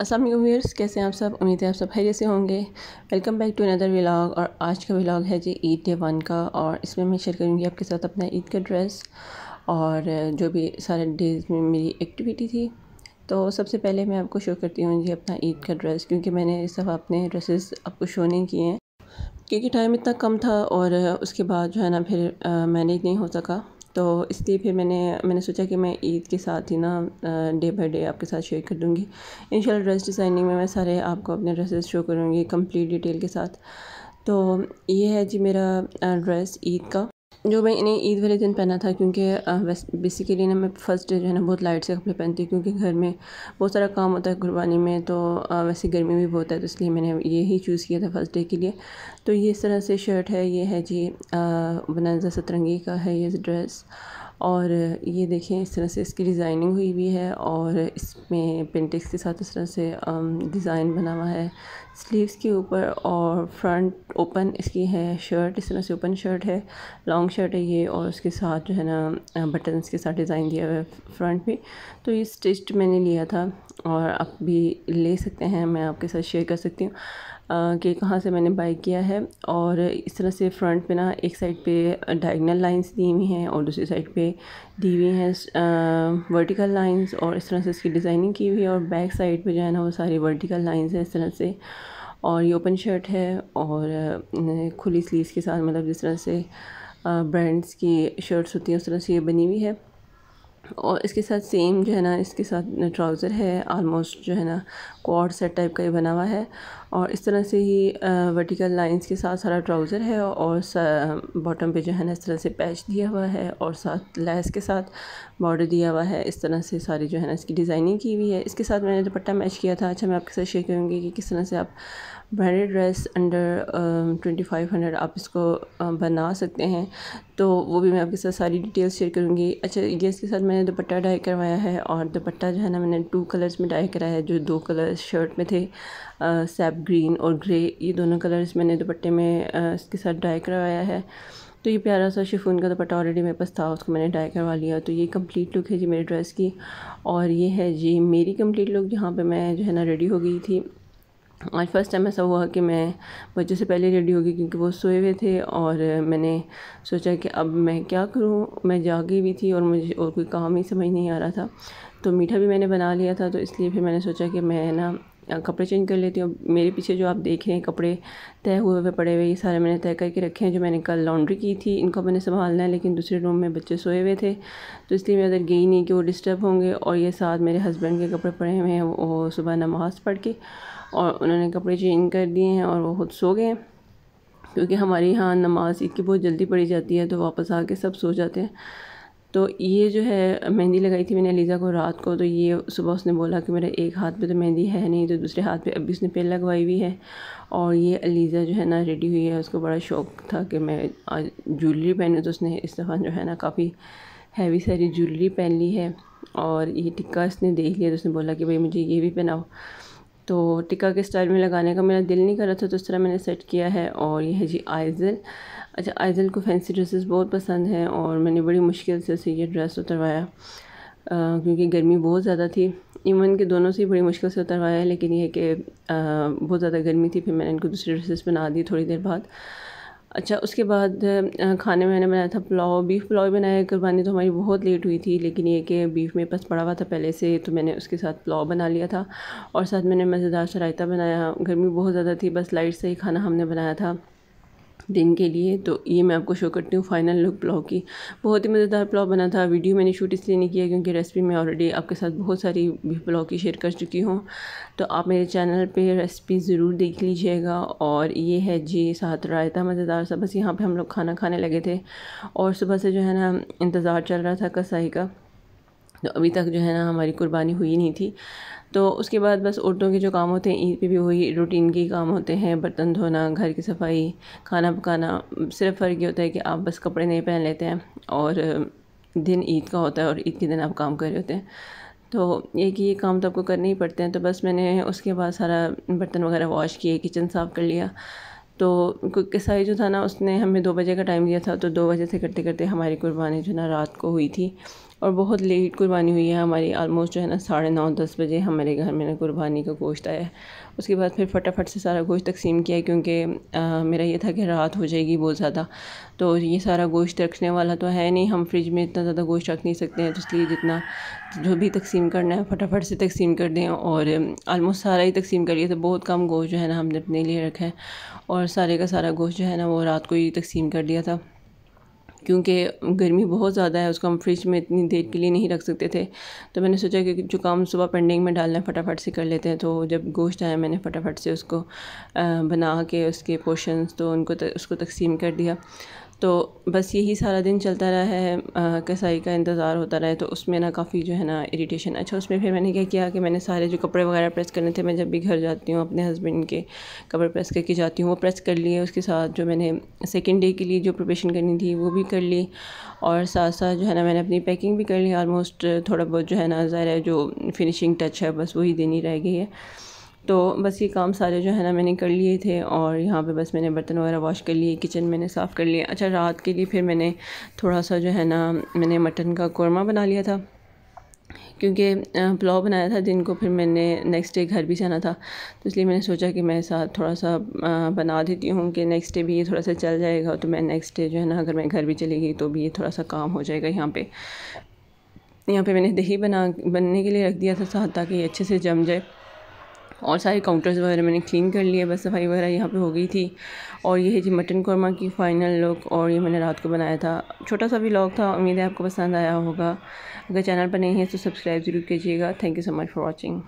Aslam viewers कैसे हैं आप सब उम्मीद है आप सब खैरियत से होंगे welcome back to another vlog और आज का व्लाग है जी ईद डे वन का और इसमें मैं शेयर करूँगी आपके साथ अपना ईद का ड्रेस और जो भी सारे डेज में मेरी एक्टिविटी थी तो सबसे पहले मैं आपको शो करती हूँ जी अपना ईद का ड्रेस क्योंकि मैंने इस दफ़ा अपने ड्रेसेस आपको शो नहीं किए हैं क्योंकि टाइम इतना कम था और उसके बाद जो है ना फिर मैनेज नहीं हो सका तो इसलिए फिर मैंने मैंने सोचा कि मैं ईद के साथ ही ना डे बाई डे आपके साथ शेयर कर दूँगी इन ड्रेस डिज़ाइनिंग में मैं सारे आपको अपने ड्रेसेस शो करूँगी कंप्लीट डिटेल के साथ तो ये है जी मेरा ड्रेस ईद का जो मैंने ईद वाले दिन पहना था क्योंकि बेसिकली ना मैं फ़र्स्ट डे जो है ना बहुत लाइट से कपड़े पहनती हूँ क्योंकि घर में बहुत सारा काम होता है कुर्बानी में तो वैसे गर्मी भी बहुत है तो इसलिए मैंने ये ही चूज़ किया था फ़र्स्ट डे के लिए तो ये इस तरह से शर्ट है ये है जी बनाजा सतरंगी का है ये ड्रेस और ये देखें इस तरह से इसकी डिज़ाइनिंग हुई हुई है और इसमें पेंटिक्स के साथ इस तरह से डिज़ाइन बना हुआ है स्लीव्स के ऊपर और फ्रंट ओपन इसकी है शर्ट इस तरह से ओपन शर्ट है लॉन्ग शर्ट है ये और उसके साथ जो है ना बटन्स के साथ डिज़ाइन दिया हुआ है फ्रंट भी तो ये स्टिच्ड मैंने लिया था और आप भी ले सकते हैं मैं आपके साथ शेयर कर सकती हूँ कि कहाँ से मैंने बाई किया है और इस तरह से फ्रंट पे ना एक साइड पे डायगनल लाइंस दी हुई हैं और दूसरी साइड पे दी हुई हैं वर्टिकल लाइंस और इस तरह से इसकी डिज़ाइनिंग की हुई है और बैक साइड पे जो है ना वो सारी वर्टिकल लाइंस है इस तरह से और ये ओपन शर्ट है और खुली स्लीव्स के साथ मतलब जिस तरह से ब्रांड्स की शर्ट्स होती हैं उस तरह से ये बनी हुई है और इसके साथ सेम जो है ना इसके साथ ट्राउज़र है आलमोस्ट जो है ना क्वाड सेट टाइप का ये बना हुआ है और इस तरह से ही वर्टिकल लाइंस के साथ सारा ट्राउज़र है और बॉटम पे जो है ना इस तरह से पैच दिया हुआ है और साथ लैस के साथ बॉर्डर दिया हुआ है इस तरह से सारी जो है ना इसकी डिज़ाइनिंग की हुई है इसके साथ मैंने दुपट्टा मैच किया था अच्छा मैं आपके साथ शेयर करूँगी कि किस तरह से आप branded dress under twenty five hundred आप इसको बना सकते हैं तो वो भी मैं आपके साथ सारी डिटेल्स शेयर करूँगी अच्छा ये इसके साथ मैंने दुपट्टा डाई करवाया है और दुपट्टा जो है ना मैंने टू कलर्स में डाई कराया है जो दो कलर शर्ट में थे सैप ग्रीन और ग्रे ये दोनों कलर्स मैंने दुपट्टे में इसके साथ डाई करवाया है तो ये प्यारा सा शिफून का दुपट्टा ऑलरेडी मेरे पास था उसको मैंने डाई करवा लिया तो ये कंप्लीट लुक है जी मेरे ड्रेस की और ये है जी मेरी कंप्लीट लुक जहाँ पे मैं जो है ना रेडी हो गई थी आज फर्स्ट टाइम ऐसा हुआ कि मैं बच्चों से पहले रेडी हो गई क्योंकि वो सोए हुए थे और मैंने सोचा कि अब मैं क्या करूं मैं जागी भी थी और मुझे और कोई काम ही समझ नहीं आ रहा था तो मीठा भी मैंने बना लिया था तो इसलिए फिर मैंने सोचा कि मैं ना कपड़े चेंज कर लेती हूँ मेरे पीछे जो आप देख रहे हैं कपड़े तय हुए हुए पड़े हुए ये सारे मैंने तय करके रखे हैं जो मैंने कल लॉन्ड्री की थी इनको मैंने संभालना है लेकिन दूसरे रूम में बच्चे सोए हुए थे तो इसलिए मैं उधर गई नहीं कि वो डिस्टर्ब होंगे और ये साथ मेरे हस्बैंड के कपड़े पड़े हुए हैं वो सुबह नमाज़ पढ़ के और उन्होंने कपड़े चेंज कर दिए हैं और वो खुद सो गए क्योंकि हमारे यहाँ नमाज़ ईद की बहुत जल्दी पड़ी जाती है तो वापस आके सब सो जाते हैं तो ये जो है मेहंदी लगाई थी मैंने अलीज़ा को रात को तो ये सुबह उसने बोला कि मेरे एक हाथ पे तो मेहंदी है नहीं तो दूसरे हाथ पे अभी उसने पेड़ लगवाई हुई है और ये अलीज़ा जो है ना रेडी हुई है उसको बड़ा शौक था कि मैं आज ज्वेलरी पहनूँ तो उसने इस दफ़ा जो है ना काफ़ी हैवी सारी ज्वेलरी पहन ली है और ये टिक्का इसने देख लिया तो उसने बोला कि भाई मुझे ये भी पहनाओ तो टिका के स्टाइल में लगाने का मेरा दिल नहीं कर रहा था तो इस तरह मैंने सेट किया है और यह है जी आइजल अच्छा आइजल को फैंसी ड्रेसेस बहुत पसंद हैं और मैंने बड़ी मुश्किल से उसे ये ड्रेस उतरवाया क्योंकि गर्मी बहुत ज़्यादा थी इवन के दोनों से ही बड़ी मुश्किल से उतरवाया है लेकिन यह कि बहुत ज़्यादा गर्मी थी फिर मैंने इनको दूसरी ड्रेसेस बना दी थोड़ी देर बाद अच्छा उसके बाद खाने में मैंने बनाया था पुलाव बीफ़ पुलाव बनाया कुर्बानी तो हमारी बहुत लेट हुई थी लेकिन ये कि बीफ़ मेरे पास पड़ा हुआ था पहले से तो मैंने उसके साथ पुलाव बना लिया था और साथ मैंने मज़ेदार शरायता बनाया गर्मी बहुत ज़्यादा थी बस लाइट से ही खाना हमने बनाया था दिन के लिए तो ये मैं आपको शो करती हूँ फाइनल लुक पुलाव की बहुत ही मज़ेदार पुलाव बना था वीडियो मैंने शूट इसलिए नहीं किया क्योंकि रेसिपी मैं ऑलरेडी आपके साथ बहुत सारी पुलाव की शेयर कर चुकी हूँ तो आप मेरे चैनल पे रेसिपी ज़रूर देख लीजिएगा और ये है जी साथ रायता मज़ेदार सा बस यहाँ पर हम लोग खाना खाने लगे थे और सुबह से जो है ना इंतज़ार चल रहा था कसाई का तो अभी तक जो है ना हमारी कुर्बानी हुई नहीं थी तो उसके बाद बस औरतों के जो काम होते हैं ईद पे भी वही रूटीन के काम होते हैं बर्तन धोना घर की सफाई खाना पकाना सिर्फ फ़र्क ये होता है कि आप बस कपड़े नहीं पहन लेते हैं और दिन ईद का होता है और ईद के दिन आप काम कर रहे होते हैं तो ये कि ये काम तो आपको करने ही पड़ते हैं तो बस मैंने उसके बाद सारा बर्तन वगैरह वॉश किए किचन साफ़ कर लिया तो कुक कसाई जो था ना उसने हमें दो बजे का टाइम दिया था तो दो बजे से करते करते हमारी कुर्बानी जो ना रात को हुई थी और बहुत लेट कुर्बानी हुई है हमारी आलमोस्ट जो है ना साढ़े नौ दस बजे हमारे घर में ना कुर्बानी का गोश्त आया उसके बाद फिर फटाफट से सारा गोश्त तकसीम किया क्योंकि मेरा ये था कि रात हो जाएगी बहुत ज़्यादा तो ये सारा गोश्त रखने वाला तो है नहीं हम फ्रिज में इतना ज़्यादा गोश्त रख नहीं सकते हैं तो इसलिए जितना जो भी तकसीम करना है फटाफट से तकसीम कर दें और आलमोस्ट सारा ही तकसीम करिए तो बहुत कम गोश्त जो है ना हमने अपने लिए रखा है और और सारे का सारा गोश्त जो है ना वो रात को ही तकसीम कर दिया था क्योंकि गर्मी बहुत ज़्यादा है उसको हम फ्रिज में इतनी देर के लिए नहीं रख सकते थे तो मैंने सोचा कि जो काम सुबह पेंडिंग में डालना है फटाफट से कर लेते हैं तो जब गोश्त आया मैंने फटाफट से उसको बना के उसके पोर्शंस तो उनको उसको तकसीम कर दिया तो बस यही सारा दिन चलता रहा है कसाई का इंतज़ार होता रहा है तो उसमें ना काफ़ी जो है ना इरिटेशन अच्छा उसमें फिर मैंने क्या किया कि मैंने सारे जो कपड़े वगैरह प्रेस करने थे मैं जब भी घर जाती हूँ अपने हस्बैंड के कपड़े प्रेस करके जाती हूँ वो प्रेस कर लिए उसके साथ जो मैंने सेकेंड डे के लिए जो प्रिपरेशन करनी थी वो भी कर ली और साथ साथ जो है ना मैंने अपनी पैकिंग भी कर ली आलमोस्ट थोड़ा बहुत जो है ना ज़ाहिर है जो फिनिशिंग टच है बस वही देनी रह गई है तो बस ये काम सारे जो है ना मैंने कर लिए थे और यहाँ पे बस मैंने बर्तन वगैरह वॉश कर लिए किचन मैंने साफ़ कर लिए अच्छा रात के लिए फिर मैंने थोड़ा सा जो है ना मैंने मटन का कौरमा बना लिया था क्योंकि पुलाव बनाया था दिन को फिर मैंने नेक्स्ट डे घर भी जाना था तो इसलिए मैंने सोचा कि मैं साथ थोड़ा सा बना देती हूँ कि नेक्स्ट डे भी ये थोड़ा सा चल जाएगा तो मैं नेक्स्ट डे जो है ना अगर मैं घर भी चली गई तो भी ये थोड़ा सा काम हो जाएगा यहाँ पे यहाँ पे मैंने दही बना बनने के लिए रख दिया था साथ ताकि ये अच्छे से जम जाए और सारे काउंटर्स वगैरह मैंने क्लीन कर लिए बस सफाई वगैरह यहाँ पे हो गई थी और ये जी मटन कौरमा की फ़ाइनल लुक और ये मैंने रात को बनाया था छोटा सा भी लॉग था उम्मीद है आपको पसंद आया होगा अगर चैनल पर नहीं है तो सब्सक्राइब ज़रूर कीजिएगा thank you so much for watching